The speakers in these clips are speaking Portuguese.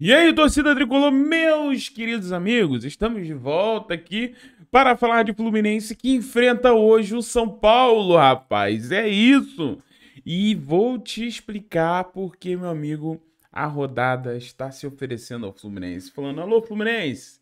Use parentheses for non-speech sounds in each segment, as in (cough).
E aí, torcida tricolor, meus queridos amigos, estamos de volta aqui para falar de Fluminense que enfrenta hoje o São Paulo, rapaz. É isso. E vou te explicar porque, meu amigo, a rodada está se oferecendo ao Fluminense, falando: "Alô, Fluminense,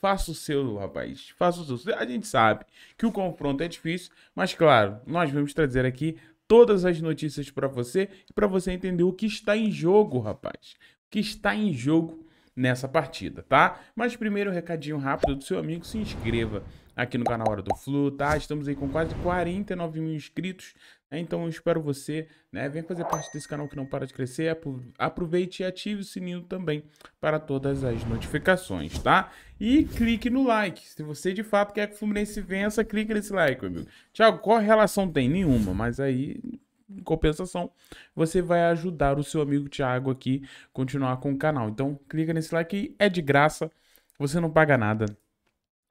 faça o seu, rapaz. Faça o seu". A gente sabe que o confronto é difícil, mas claro, nós vamos trazer aqui todas as notícias para você e para você entender o que está em jogo, rapaz. O que está em jogo nessa partida, tá? Mas primeiro, um recadinho rápido do seu amigo, se inscreva aqui no canal Hora do Flu, tá? Estamos aí com quase 49 mil inscritos, né? então eu espero você, né? Vem fazer parte desse canal que não para de crescer, aproveite e ative o sininho também para todas as notificações, tá? E clique no like, se você de fato quer que o Fluminense vença, clique nesse like, meu amigo. Tiago, qual relação tem? Nenhuma, mas aí em compensação, você vai ajudar o seu amigo Thiago aqui continuar com o canal. Então, clica nesse like, é de graça, você não paga nada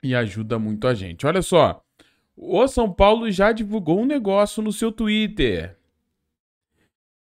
e ajuda muito a gente. Olha só, o São Paulo já divulgou um negócio no seu Twitter.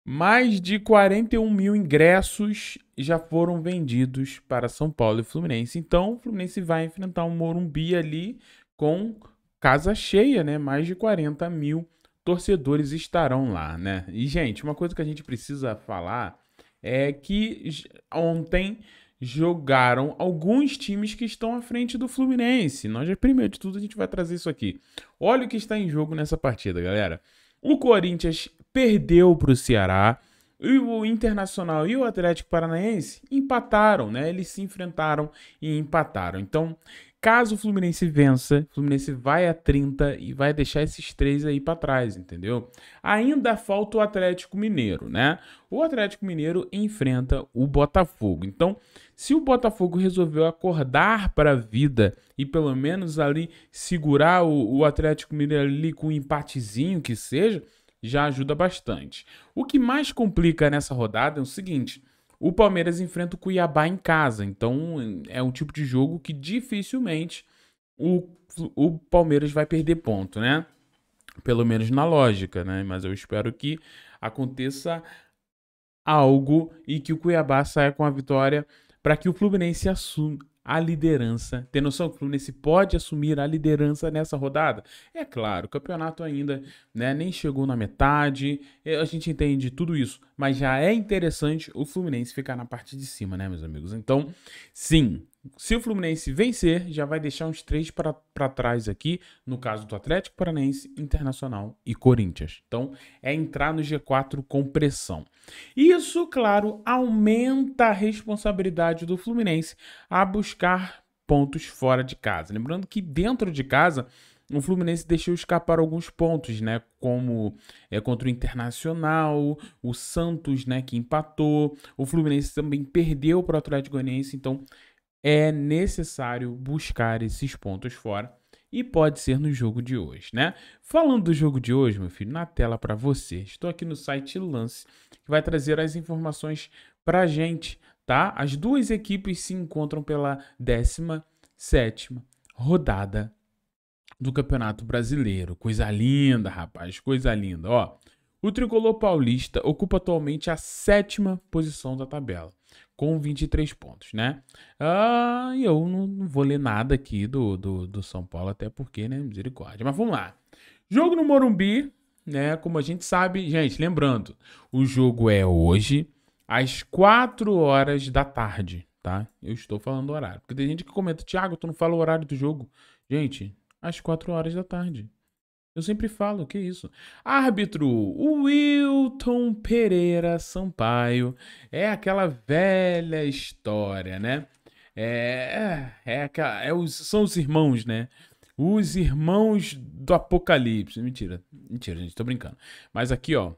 Mais de 41 mil ingressos já foram vendidos para São Paulo e Fluminense. Então, o Fluminense vai enfrentar um Morumbi ali com casa cheia, né? Mais de 40 mil torcedores estarão lá, né? E, gente, uma coisa que a gente precisa falar é que ontem jogaram alguns times que estão à frente do Fluminense. Nós já, primeiro de tudo, a gente vai trazer isso aqui. Olha o que está em jogo nessa partida, galera. O Corinthians perdeu para o Ceará. E o Internacional e o Atlético Paranaense empataram, né? Eles se enfrentaram e empataram. Então, caso o Fluminense vença, o Fluminense vai a 30 e vai deixar esses três aí para trás, entendeu? Ainda falta o Atlético Mineiro, né? O Atlético Mineiro enfrenta o Botafogo. Então, se o Botafogo resolveu acordar para a vida e pelo menos ali segurar o, o Atlético Mineiro ali com um empatezinho que seja, já ajuda bastante. O que mais complica nessa rodada é o seguinte: o Palmeiras enfrenta o Cuiabá em casa, então é um tipo de jogo que dificilmente o, o Palmeiras vai perder ponto, né? Pelo menos na lógica, né? Mas eu espero que aconteça algo e que o Cuiabá saia com a vitória para que o Fluminense assuma a liderança. Tem noção que o Fluminense pode assumir a liderança nessa rodada? É claro, o campeonato ainda né, nem chegou na metade, é, a gente entende tudo isso, mas já é interessante o Fluminense ficar na parte de cima, né, meus amigos? Então, sim, se o Fluminense vencer, já vai deixar uns três para trás aqui, no caso do Atlético Paranaense, Internacional e Corinthians. Então, é entrar no G4 com pressão. Isso, claro, aumenta a responsabilidade do Fluminense a buscar pontos fora de casa. Lembrando que dentro de casa, o Fluminense deixou escapar alguns pontos, né? Como é, contra o Internacional, o Santos, né, que empatou. O Fluminense também perdeu para o Atlético Goianiense, então é necessário buscar esses pontos fora e pode ser no jogo de hoje, né? Falando do jogo de hoje, meu filho, na tela para você. Estou aqui no site Lance, que vai trazer as informações a gente, tá? As duas equipes se encontram pela 17 rodada do Campeonato Brasileiro. Coisa linda, rapaz, coisa linda, ó. O tricolor paulista ocupa atualmente a sétima posição da tabela, com 23 pontos, né? Ah, eu não, vou ler nada aqui do, do, do, São Paulo, até porque, né? Misericórdia. Mas vamos lá. Jogo no Morumbi, né? Como a gente sabe, gente, lembrando, o jogo é hoje, às 4 horas da tarde, tá? Eu estou falando horário. Porque tem gente que comenta, Thiago, tu não fala o horário do jogo. Gente, às 4 horas da tarde. Eu sempre falo, que isso? Árbitro Wilton Pereira Sampaio. É aquela velha história, né? É, é, é, é os, são os irmãos, né? Os irmãos do Apocalipse. Mentira, mentira, gente, tô brincando. Mas aqui, ó,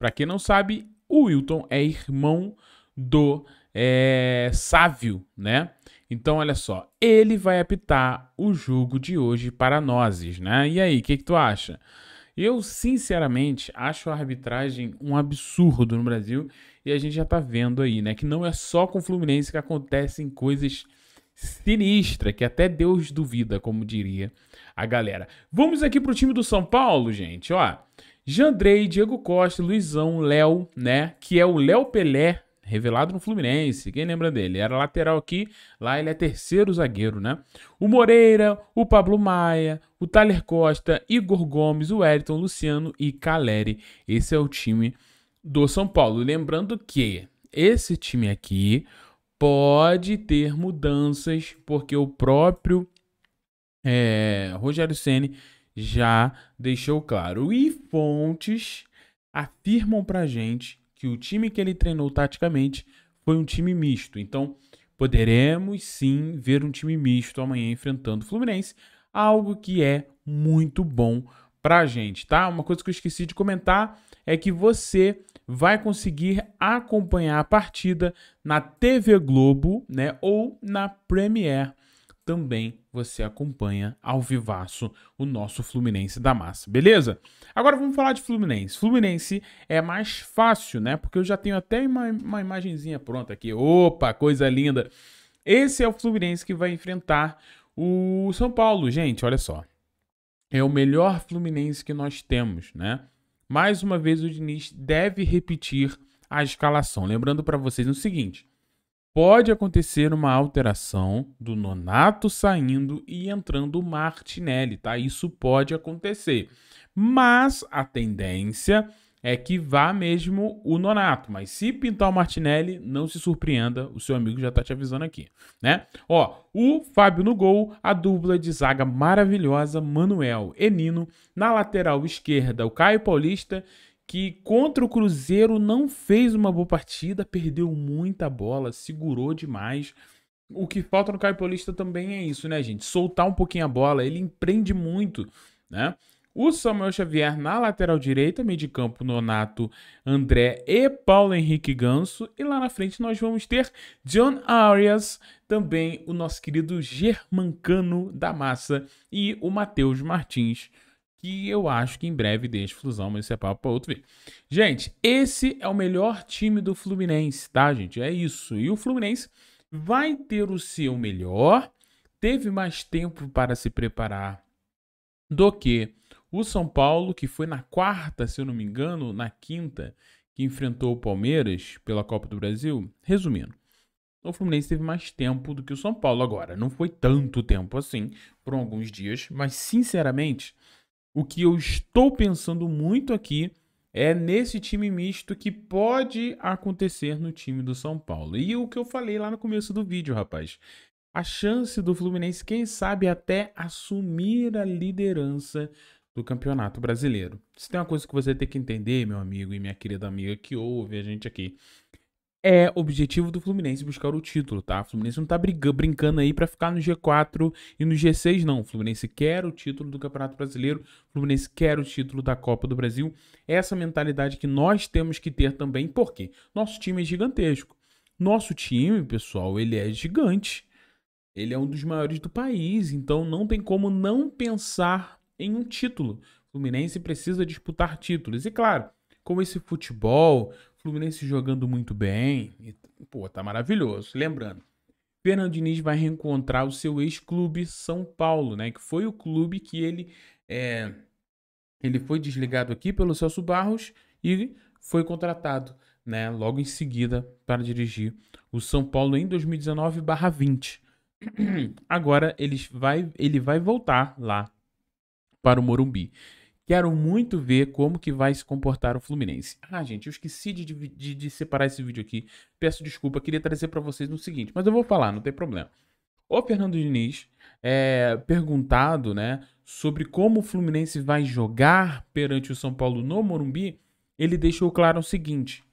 pra quem não sabe, o Wilton é irmão do é, sávio, né? Então, olha só, ele vai apitar o jogo de hoje para nós, né? E aí, o que, que tu acha? Eu, sinceramente, acho a arbitragem um absurdo no Brasil e a gente já tá vendo aí, né? Que não é só com o Fluminense que acontecem coisas sinistras, que até Deus duvida, como diria a galera. Vamos aqui pro time do São Paulo, gente, ó. Jandrei, Diego Costa, Luizão, Léo, né? Que é o Léo Pelé revelado no Fluminense, quem lembra dele? Era lateral aqui, lá ele é terceiro zagueiro, né? O Moreira, o Pablo Maia, o Thaler Costa, Igor Gomes, o Wellington, Luciano e Caleri. Esse é o time do São Paulo. Lembrando que esse time aqui pode ter mudanças, porque o próprio é, Rogério Ceni já deixou claro. E fontes afirmam pra gente que o time que ele treinou taticamente foi um time misto. Então, poderemos sim ver um time misto amanhã enfrentando o Fluminense, algo que é muito bom para a gente, tá? Uma coisa que eu esqueci de comentar é que você vai conseguir acompanhar a partida na TV Globo, né, ou na Premiere também você acompanha ao vivaço o nosso Fluminense da Massa, beleza? Agora vamos falar de Fluminense. Fluminense é mais fácil, né? Porque eu já tenho até uma, uma imagenzinha pronta aqui. Opa, coisa linda! Esse é o Fluminense que vai enfrentar o São Paulo, gente, olha só. É o melhor Fluminense que nós temos, né? Mais uma vez o Diniz deve repetir a escalação. Lembrando para vocês o seguinte, pode acontecer uma alteração do Nonato saindo e entrando o Martinelli, tá? Isso pode acontecer. Mas a tendência é que vá mesmo o Nonato. Mas se pintar o Martinelli, não se surpreenda, o seu amigo já tá te avisando aqui, né? Ó, o Fábio no gol, a dupla de zaga maravilhosa, Manuel Enino, na lateral esquerda, o Caio Paulista que contra o Cruzeiro não fez uma boa partida, perdeu muita bola, segurou demais. O que falta no Caio Paulista também é isso, né, gente? Soltar um pouquinho a bola, ele empreende muito, né? O Samuel Xavier na lateral direita, meio de campo Nonato, André e Paulo Henrique Ganso. E lá na frente nós vamos ter John Arias, também o nosso querido Germancano da Massa e o Matheus Martins que eu acho que em breve deixa Flusão, mas isso é papo para outro vídeo. Gente, esse é o melhor time do Fluminense, tá, gente? É isso. E o Fluminense vai ter o seu melhor, teve mais tempo para se preparar do que o São Paulo, que foi na quarta, se eu não me engano, na quinta, que enfrentou o Palmeiras pela Copa do Brasil. Resumindo, o Fluminense teve mais tempo do que o São Paulo agora. Não foi tanto tempo assim, por alguns dias, mas sinceramente, o que eu estou pensando muito aqui é nesse time misto que pode acontecer no time do São Paulo. E o que eu falei lá no começo do vídeo, rapaz. A chance do Fluminense, quem sabe, até assumir a liderança do Campeonato Brasileiro. Se tem uma coisa que você tem que entender, meu amigo e minha querida amiga que ouve a gente aqui, é objetivo do Fluminense buscar o título, tá? O Fluminense não tá brincando aí para ficar no G4 e no G6, não. O Fluminense quer o título do Campeonato Brasileiro, o Fluminense quer o título da Copa do Brasil. Essa mentalidade que nós temos que ter também, porque nosso time é gigantesco. Nosso time, pessoal, ele é gigante. Ele é um dos maiores do país, então não tem como não pensar em um título. O Fluminense precisa disputar títulos. E claro, com esse futebol, Fluminense jogando muito bem. E, pô, tá maravilhoso. Lembrando, Fernando Diniz vai reencontrar o seu ex-clube São Paulo, né? Que foi o clube que ele é, ele foi desligado aqui pelo Celso Barros e foi contratado, né? Logo em seguida para dirigir o São Paulo em 2019/20. (clears throat) Agora ele vai ele vai voltar lá para o Morumbi. Quero muito ver como que vai se comportar o Fluminense. Ah, gente, eu esqueci de, de, de separar esse vídeo aqui. Peço desculpa, queria trazer para vocês no seguinte, mas eu vou falar, não tem problema. O Fernando Diniz é perguntado, né, sobre como o Fluminense vai jogar perante o São Paulo no Morumbi, ele deixou claro o seguinte: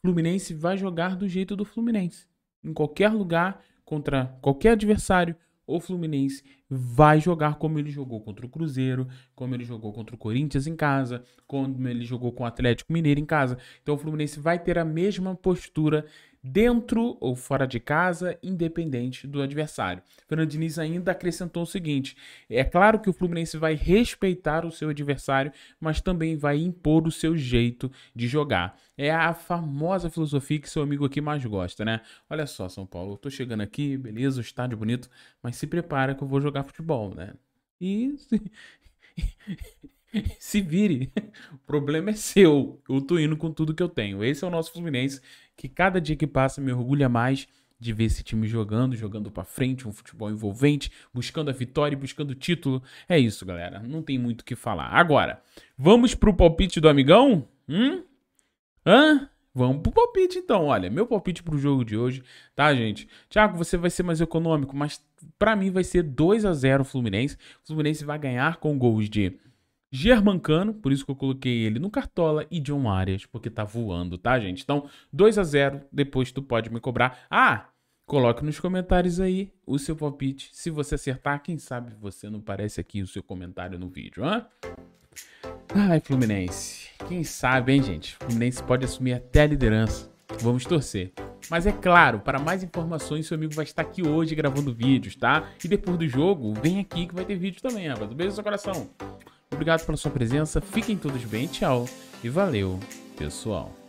Fluminense vai jogar do jeito do Fluminense, em qualquer lugar, contra qualquer adversário, o Fluminense vai jogar como ele jogou contra o Cruzeiro, como ele jogou contra o Corinthians em casa, como ele jogou com o Atlético Mineiro em casa. Então o Fluminense vai ter a mesma postura dentro ou fora de casa, independente do adversário. Fernando Diniz ainda acrescentou o seguinte: é claro que o Fluminense vai respeitar o seu adversário, mas também vai impor o seu jeito de jogar. É a famosa filosofia que seu amigo aqui mais gosta, né? Olha só, São Paulo, eu tô chegando aqui, beleza, o estádio é bonito, mas se prepara que eu vou jogar futebol, né? E (laughs) (laughs) Se vire. O problema é seu. Eu tô indo com tudo que eu tenho. Esse é o nosso Fluminense, que cada dia que passa me orgulha mais de ver esse time jogando, jogando para frente, um futebol envolvente, buscando a vitória e buscando o título. É isso, galera. Não tem muito o que falar. Agora, vamos pro palpite do amigão? Hum? Hã? Vamos pro palpite então, olha, meu palpite pro jogo de hoje, tá, gente? Tiago, você vai ser mais econômico, mas para mim vai ser 2 a 0 Fluminense. O Fluminense vai ganhar com gols de Germancano, por isso que eu coloquei ele no Cartola, e John Arias, porque tá voando, tá, gente? Então, 2 a 0 depois tu pode me cobrar. Ah, coloque nos comentários aí o seu palpite. Se você acertar, quem sabe você não parece aqui o seu comentário no vídeo, hã? Ai, Fluminense. Quem sabe, hein, gente? Fluminense pode assumir até a liderança. Vamos torcer. Mas é claro, para mais informações, seu amigo vai estar aqui hoje gravando vídeos, tá? E depois do jogo, vem aqui que vai ter vídeo também, rapaz. Um beijo no seu coração obrigado pela sua presença, fiquem todos bem, tchau e valeu, pessoal.